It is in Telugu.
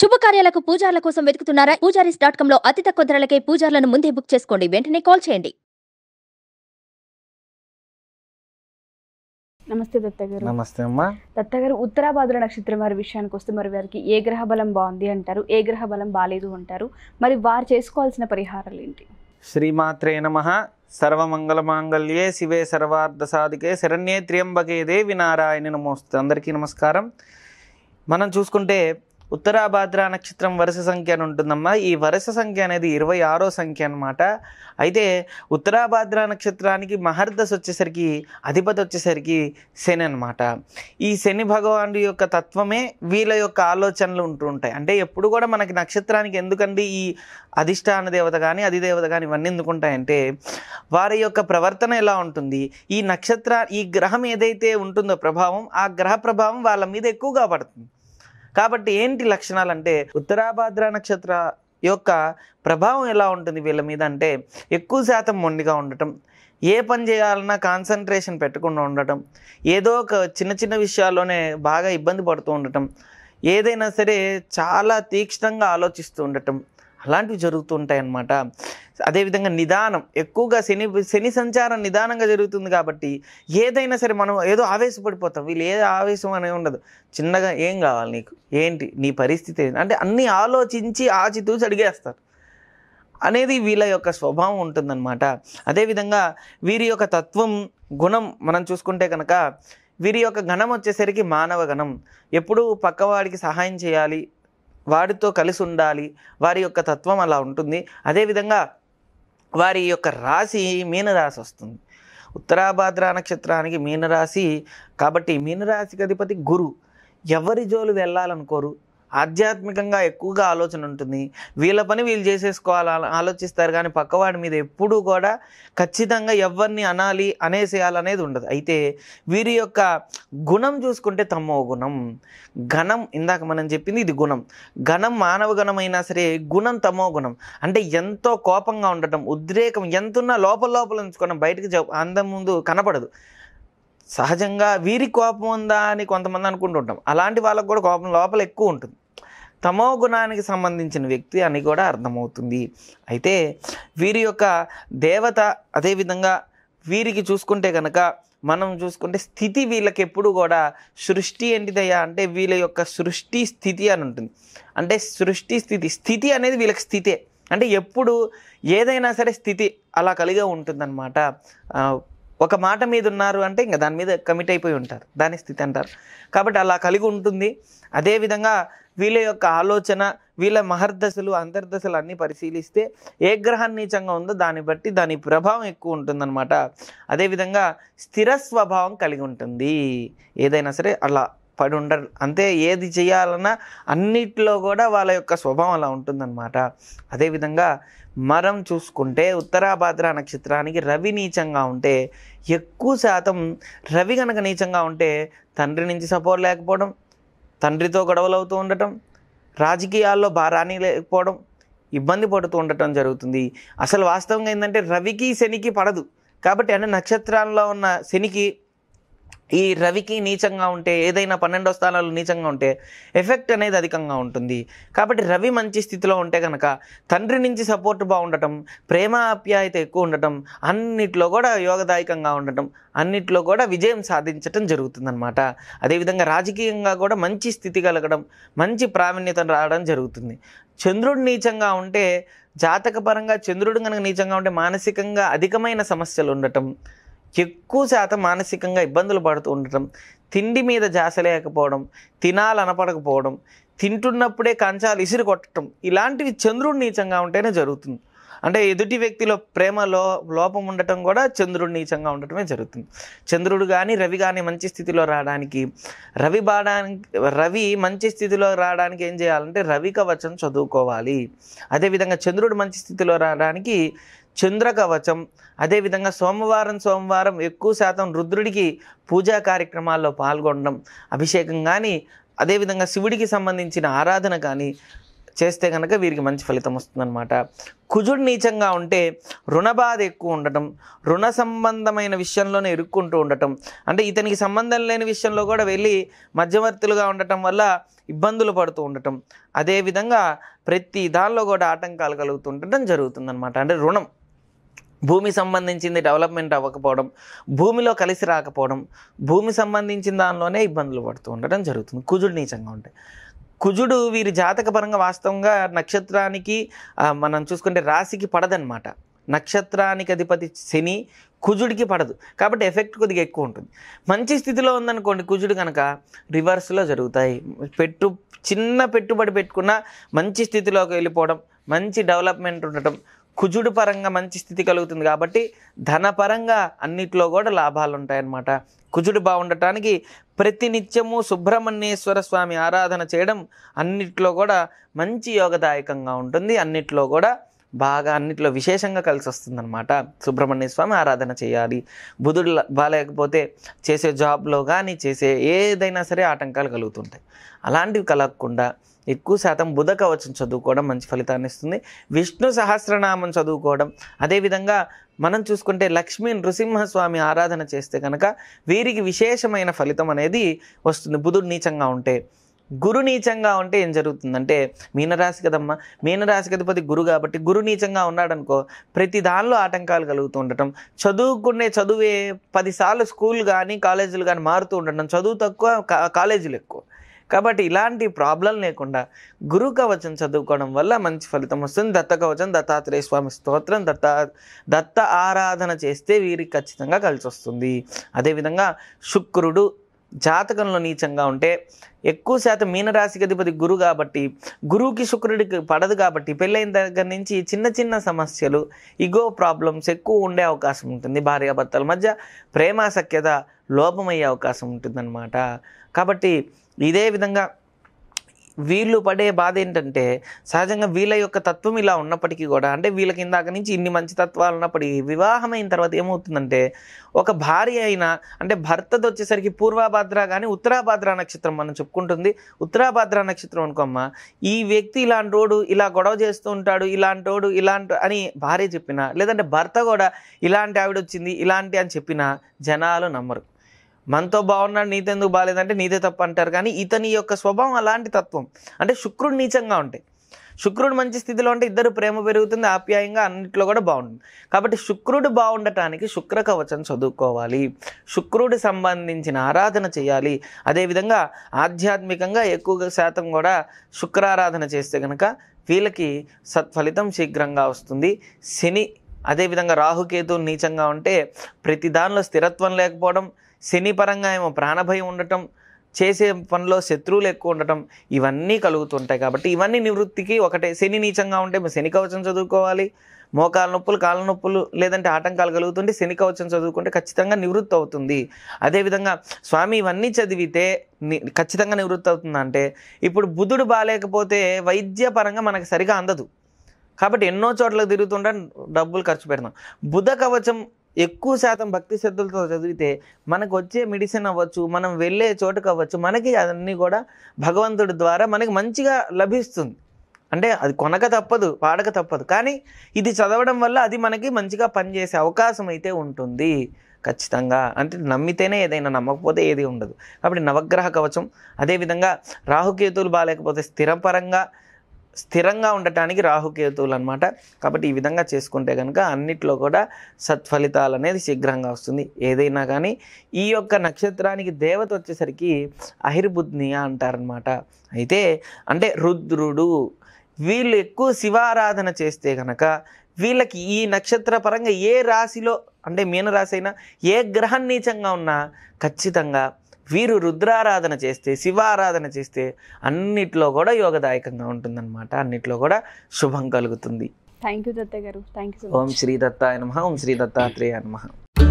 శుభకార్యాలకు పూజార్ల కోసం వెతుకుతున్నారా పూజారీస్ డాట్ కామ్ లో అతి తక్కువ ధరలకే పూజార్లను ముందే బుక్ చేసుకోండి వెంటనే కాల్ చేయండి నమస్తే దత్తగారు నమస్తే అమ్మా దత్తగారు గారు ఉత్తరాభాద్ర నక్షత్రం వారి విషయానికి వస్తే మరి వారికి ఏ గ్రహ బలం బాగుంది అంటారు ఏ గ్రహ బలం బాగాలేదు అంటారు మరి వారు చేసుకోవాల్సిన పరిహారాలు ఏంటి శ్రీమాత్రే నమ సర్వమంగళమాంగళ్యే శివే సర్వార్థ సాధికే శరణ్యే త్రియంబకే దేవి నారాయణ నమోస్తే అందరికీ నమస్కారం మనం చూసుకుంటే ఉత్తరాభాద్ర నక్షత్రం వరుస సంఖ్య అని ఉంటుందమ్మా ఈ వరుస సంఖ్య అనేది ఇరవై ఆరో సంఖ్య అనమాట అయితే ఉత్తరాభాద్ర నక్షత్రానికి మహర్దశ వచ్చేసరికి అధిపతి వచ్చేసరికి శని అనమాట ఈ శని భగవానుడి యొక్క తత్వమే వీళ్ళ యొక్క ఆలోచనలు ఉంటూ ఉంటాయి అంటే ఎప్పుడు కూడా మనకి నక్షత్రానికి ఎందుకండి ఈ అధిష్టాన దేవత కానీ అధిదేవత కానీ ఇవన్నీ ఎందుకుంటాయంటే వారి యొక్క ప్రవర్తన ఎలా ఉంటుంది ఈ నక్షత్ర ఈ గ్రహం ఏదైతే ఉంటుందో ప్రభావం ఆ గ్రహ ప్రభావం వాళ్ళ మీద ఎక్కువగా పడుతుంది కాబట్టి ఏంటి లక్షణాలు అంటే ఉత్తరాభాద్ర నక్షత్ర యొక్క ప్రభావం ఎలా ఉంటుంది వీళ్ళ మీద అంటే ఎక్కువ శాతం మొండిగా ఉండటం ఏ పని చేయాలన్నా కాన్సన్ట్రేషన్ పెట్టకుండా ఉండటం ఏదో ఒక చిన్న చిన్న విషయాల్లోనే బాగా ఇబ్బంది పడుతూ ఉండటం ఏదైనా సరే చాలా తీక్షణంగా ఆలోచిస్తూ ఉండటం అలాంటివి జరుగుతుంటాయి అన్నమాట అదేవిధంగా నిదానం ఎక్కువగా శని శని సంచారం నిదానంగా జరుగుతుంది కాబట్టి ఏదైనా సరే మనం ఏదో ఆవేశపడిపోతాం వీళ్ళు ఏదో ఆవేశం అనేది ఉండదు చిన్నగా ఏం కావాలి నీకు ఏంటి నీ పరిస్థితి అంటే అన్నీ ఆలోచించి ఆచితూచి అడిగేస్తారు అనేది వీళ్ళ యొక్క స్వభావం ఉంటుందన్నమాట అదేవిధంగా వీరి యొక్క తత్వం గుణం మనం చూసుకుంటే కనుక వీరి యొక్క గణం వచ్చేసరికి మానవ గణం ఎప్పుడూ పక్కవాడికి సహాయం చేయాలి వాడితో కలిసి ఉండాలి వారి యొక్క తత్వం అలా ఉంటుంది అదేవిధంగా వారి యొక్క రాశి మీనరాశి వస్తుంది ఉత్తరాభాద్ర నక్షత్రానికి మీనరాశి కాబట్టి మీనరాశికి అధిపతి గురు ఎవరి జోలు వెళ్ళాలనుకోరు ఆధ్యాత్మికంగా ఎక్కువగా ఆలోచన ఉంటుంది వీళ్ళ పని వీళ్ళు చేసేసుకోవాలి ఆలోచిస్తారు కానీ పక్కవాడి మీద ఎప్పుడూ కూడా ఖచ్చితంగా ఎవరిని అనాలి అనేసేయాలనేది ఉండదు అయితే వీరి యొక్క గుణం చూసుకుంటే తమో గుణం ఘనం ఇందాక మనం చెప్పింది ఇది గుణం ఘనం మానవ గుణమైనా సరే గుణం తమో గుణం అంటే ఎంతో కోపంగా ఉండటం ఉద్రేకం ఎంతున్నా లోపల లోపల ఉంచుకోవడం బయటకు అందం ముందు కనపడదు సహజంగా వీరి కోపం ఉందా అని కొంతమంది అనుకుంటుంటాం అలాంటి వాళ్ళకు కూడా కోపం లోపల ఎక్కువ ఉంటుంది తమో గుణానికి సంబంధించిన వ్యక్తి అని కూడా అర్థమవుతుంది అయితే వీరి యొక్క దేవత అదేవిధంగా వీరికి చూసుకుంటే కనుక మనం చూసుకుంటే స్థితి వీళ్ళకి ఎప్పుడు కూడా సృష్టి ఏంటిదయ్యా అంటే వీళ్ళ యొక్క సృష్టి స్థితి అని ఉంటుంది అంటే సృష్టి స్థితి స్థితి అనేది వీళ్ళకి స్థితే అంటే ఎప్పుడు ఏదైనా సరే స్థితి అలా కలిగే ఉంటుందన్నమాట ఒక మాట మీద ఉన్నారు అంటే ఇంకా దాని మీద కమిట్ అయిపోయి ఉంటారు దాని స్థితి అంటారు కాబట్టి అలా కలిగి ఉంటుంది అదేవిధంగా వీళ్ళ యొక్క ఆలోచన వీళ్ళ మహర్దశలు అంతర్దశలు అన్నీ పరిశీలిస్తే ఏ గ్రహం నీచంగా ఉందో దాన్ని బట్టి దాని ప్రభావం ఎక్కువ ఉంటుందన్నమాట అదేవిధంగా స్థిర స్వభావం కలిగి ఉంటుంది ఏదైనా సరే అలా పడి ఉండరు అంతే ఏది చేయాలన్నా అన్నిట్లో కూడా వాళ్ళ యొక్క స్వభావం అలా ఉంటుందన్నమాట అదేవిధంగా మరం చూసుకుంటే ఉత్తరాభాద్ర నక్షత్రానికి రవి నీచంగా ఉంటే ఎక్కువ శాతం రవి కనుక నీచంగా ఉంటే తండ్రి నుంచి సపోర్ట్ లేకపోవడం తండ్రితో గొడవలు అవుతూ ఉండటం రాజకీయాల్లో భారాన్ని లేకపోవడం ఇబ్బంది పడుతూ ఉండటం జరుగుతుంది అసలు వాస్తవంగా ఏంటంటే రవికి శనికి పడదు కాబట్టి అంటే నక్షత్రాల్లో ఉన్న శనికి ఈ రవికి నీచంగా ఉంటే ఏదైనా పన్నెండో స్థానాలు నీచంగా ఉంటే ఎఫెక్ట్ అనేది అధికంగా ఉంటుంది కాబట్టి రవి మంచి స్థితిలో ఉంటే కనుక తండ్రి నుంచి సపోర్ట్ బాగుండటం ప్రేమ ఆప్యాయత ఎక్కువ ఉండటం అన్నిట్లో కూడా యోగదాయకంగా ఉండటం అన్నిట్లో కూడా విజయం సాధించటం జరుగుతుందన్నమాట అదేవిధంగా రాజకీయంగా కూడా మంచి స్థితి కలగడం మంచి ప్రావీణ్యత రావడం జరుగుతుంది చంద్రుడు నీచంగా ఉంటే జాతకపరంగా చంద్రుడు కనుక నీచంగా ఉంటే మానసికంగా అధికమైన సమస్యలు ఉండటం ఎక్కువ శాతం మానసికంగా ఇబ్బందులు పడుతూ ఉండటం తిండి మీద జాస లేకపోవడం తినాలనపడకపోవడం తింటున్నప్పుడే కంచాలు ఇసిరి కొట్టడం ఇలాంటివి చంద్రుడు నీచంగా ఉంటేనే జరుగుతుంది అంటే ఎదుటి వ్యక్తిలో ప్రేమ లో లోపం ఉండటం కూడా చంద్రుడు నీచంగా ఉండటమే జరుగుతుంది చంద్రుడు కానీ రవి కానీ మంచి స్థితిలో రావడానికి రవి బాడానికి రవి మంచి స్థితిలో రావడానికి ఏం చేయాలంటే రవి కవచం చదువుకోవాలి అదేవిధంగా చంద్రుడు మంచి స్థితిలో రావడానికి చంద్రకవచం అదేవిధంగా సోమవారం సోమవారం ఎక్కువ శాతం రుద్రుడికి పూజా కార్యక్రమాల్లో పాల్గొనడం అభిషేకం కానీ అదేవిధంగా శివుడికి సంబంధించిన ఆరాధన కానీ చేస్తే కనుక వీరికి మంచి ఫలితం వస్తుందన్నమాట కుజుడు నీచంగా ఉంటే రుణ బాధ ఎక్కువ ఉండటం రుణ సంబంధమైన విషయంలోనే ఇరుక్కుంటూ ఉండటం అంటే ఇతనికి సంబంధం లేని విషయంలో కూడా వెళ్ళి మధ్యవర్తులుగా ఉండటం వల్ల ఇబ్బందులు పడుతూ ఉండటం అదేవిధంగా ప్రతి దానిలో కూడా ఆటంకాలు కలుగుతుండటం జరుగుతుందన్నమాట అంటే రుణం భూమి సంబంధించింది డెవలప్మెంట్ అవ్వకపోవడం భూమిలో కలిసి రాకపోవడం భూమి సంబంధించిన దానిలోనే ఇబ్బందులు పడుతూ ఉండడం జరుగుతుంది కుజుడు నీచంగా ఉంటాయి కుజుడు వీరి జాతకపరంగా వాస్తవంగా నక్షత్రానికి మనం చూసుకుంటే రాశికి పడదనమాట నక్షత్రానికి అధిపతి శని కుజుడికి పడదు కాబట్టి ఎఫెక్ట్ కొద్దిగా ఎక్కువ ఉంటుంది మంచి స్థితిలో ఉందనుకోండి కుజుడు కనుక రివర్స్లో జరుగుతాయి పెట్టు చిన్న పెట్టుబడి పెట్టుకున్న మంచి స్థితిలోకి వెళ్ళిపోవడం మంచి డెవలప్మెంట్ ఉండటం కుజుడు పరంగా మంచి స్థితి కలుగుతుంది కాబట్టి ధనపరంగా అన్నిట్లో కూడా లాభాలు ఉంటాయన్నమాట కుజుడు బాగుండటానికి ప్రతినిత్యము సుబ్రహ్మణ్యేశ్వర స్వామి ఆరాధన చేయడం అన్నిట్లో కూడా మంచి యోగదాయకంగా ఉంటుంది అన్నిట్లో కూడా బాగా అన్నిట్లో విశేషంగా కలిసి వస్తుందన్నమాట సుబ్రహ్మణ్య స్వామి ఆరాధన చేయాలి బుధుడు బాగాలేకపోతే చేసే జాబ్లో కానీ చేసే ఏదైనా సరే ఆటంకాలు కలుగుతుంటాయి అలాంటివి కలగకుండా ఎక్కువ శాతం బుధ కవచం చదువుకోవడం మంచి ఫలితాన్ని ఇస్తుంది విష్ణు సహస్రనామం చదువుకోవడం అదేవిధంగా మనం చూసుకుంటే లక్ష్మీ నృసింహస్వామి ఆరాధన చేస్తే కనుక వీరికి విశేషమైన ఫలితం అనేది వస్తుంది బుధుడు నీచంగా ఉంటే గురు నీచంగా ఉంటే ఏం జరుగుతుందంటే మీనరాశి కదమ్మా మీనరాశికి గురు కాబట్టి గురు నీచంగా ఉన్నాడనుకో ప్రతి దానిలో ఆటంకాలు కలుగుతూ ఉండటం చదువుకునే చదువే పదిసార్లు స్కూల్ కానీ కాలేజీలు కానీ మారుతూ ఉండటం చదువు తక్కువ కాలేజీలు ఎక్కువ కాబట్టి ఇలాంటి ప్రాబ్లం లేకుండా గురు కవచం చదువుకోవడం వల్ల మంచి ఫలితం వస్తుంది దత్త కవచం దత్తాత్రేయ స్వామి స్తోత్రం దత్త దత్త ఆరాధన చేస్తే వీరికి ఖచ్చితంగా కలిసి వస్తుంది అదేవిధంగా శుక్రుడు జాతకంలో నీచంగా ఉంటే ఎక్కువ శాతం మీనరాశికి అధిపతి గురు కాబట్టి గురువుకి శుక్రుడికి పడదు కాబట్టి పెళ్ళైన దగ్గర నుంచి చిన్న చిన్న సమస్యలు ఇగో ప్రాబ్లమ్స్ ఎక్కువ ఉండే అవకాశం ఉంటుంది భార్యాభర్తల మధ్య ప్రేమాసక్యత లోపమయ్యే అవకాశం ఉంటుందన్నమాట కాబట్టి ఇదే విధంగా వీళ్ళు పడే బాధ ఏంటంటే సహజంగా వీళ్ళ యొక్క తత్వం ఇలా ఉన్నప్పటికీ కూడా అంటే వీళ్ళకి ఇందాక నుంచి ఇన్ని మంచి తత్వాలు ఉన్నప్పటికీ వివాహమైన తర్వాత ఏమవుతుందంటే ఒక భార్య అయినా అంటే భర్తది వచ్చేసరికి పూర్వాభాద్ర కానీ ఉత్తరాభాద్ర నక్షత్రం మనం చెప్పుకుంటుంది ఉత్తరాభాద్ర నక్షత్రం అనుకోమ్మ ఈ వ్యక్తి ఇలాంటి రోడు ఇలా గొడవ చేస్తూ ఉంటాడు ఇలాంటి రోడు ఇలాంటి అని భార్య చెప్పినా లేదంటే భర్త కూడా ఇలాంటి ఆవిడ వచ్చింది ఇలాంటి అని చెప్పినా జనాలు నమ్మరు మనతో బాగున్నాడు నీతెందుకు బాగాలేదంటే నీతే తప్పు అంటారు కానీ ఇతని యొక్క స్వభావం అలాంటి తత్వం అంటే శుక్రుడు నీచంగా ఉంటాయి శుక్రుడు మంచి స్థితిలో ఉంటే ఇద్దరు ప్రేమ పెరుగుతుంది ఆప్యాయంగా అన్నింటిలో కూడా బాగుంటుంది కాబట్టి శుక్రుడు బాగుండటానికి శుక్ర కవచం చదువుకోవాలి శుక్రుడి సంబంధించిన ఆరాధన చేయాలి అదేవిధంగా ఆధ్యాత్మికంగా ఎక్కువ శాతం కూడా శుక్రారాధన చేస్తే కనుక వీళ్ళకి సత్ఫలితం శీఘ్రంగా వస్తుంది శని అదేవిధంగా రాహుకేతు నీచంగా ఉంటే ప్రతి దానిలో స్థిరత్వం లేకపోవడం శని పరంగా ఏమో ప్రాణభయం ఉండటం చేసే పనిలో శత్రువులు ఎక్కువ ఉండటం ఇవన్నీ కలుగుతుంటాయి కాబట్టి ఇవన్నీ నివృత్తికి ఒకటే శని నీచంగా ఉంటే శని కవచం చదువుకోవాలి మోకాల నొప్పులు కాళ్ళ నొప్పులు లేదంటే ఆటంకాలు కలుగుతుంటే శని కవచం చదువుకుంటే ఖచ్చితంగా నివృత్తి అవుతుంది అదేవిధంగా స్వామి ఇవన్నీ చదివితే ఖచ్చితంగా నివృత్తి అవుతుందంటే ఇప్పుడు బుధుడు బాగాలేకపోతే వైద్యపరంగా మనకు సరిగా అందదు కాబట్టి ఎన్నో చోట్ల తిరుగుతుంటే డబ్బులు ఖర్చు పెడతాం బుధ కవచం ఎక్కువ శాతం భక్తి శ్రద్ధలతో చదివితే మనకు వచ్చే మెడిసిన్ అవ్వచ్చు మనం వెళ్ళే చోటుకు అవ్వచ్చు మనకి అవన్నీ కూడా భగవంతుడి ద్వారా మనకి మంచిగా లభిస్తుంది అంటే అది కొనక తప్పదు వాడక తప్పదు కానీ ఇది చదవడం వల్ల అది మనకి మంచిగా పనిచేసే అవకాశం అయితే ఉంటుంది ఖచ్చితంగా అంటే నమ్మితేనే ఏదైనా నమ్మకపోతే ఏది ఉండదు కాబట్టి నవగ్రహ కవచం అదేవిధంగా రాహుకేతులు బాగాలేకపోతే స్థిరపరంగా స్థిరంగా ఉండటానికి రాహుకేతువులు అనమాట కాబట్టి ఈ విధంగా చేసుకుంటే కనుక అన్నిట్లో కూడా సత్ఫలితాలు అనేది శీఘ్రంగా వస్తుంది ఏదైనా కానీ ఈ యొక్క నక్షత్రానికి దేవత వచ్చేసరికి అహిర్బుద్నియా అంటారనమాట అయితే అంటే రుద్రుడు వీళ్ళు ఎక్కువ శివారాధన చేస్తే కనుక వీళ్ళకి ఈ నక్షత్ర పరంగా ఏ రాశిలో అంటే మీనరాశి అయినా ఏ గ్రహం నీచంగా ఉన్నా ఖచ్చితంగా వీరు రుద్రారాధన చేస్తే శివారాధన చేస్తే అన్నిట్లో కూడా యోగదాయకంగా ఉంటుందన్నమాట అన్నిట్లో కూడా శుభం కలుగుతుంది థ్యాంక్ యూ దత్త గారు థ్యాంక్ యూ ఓం శ్రీ దత్తాయ నమ ఓం శ్రీ దత్తాత్రేయ నమ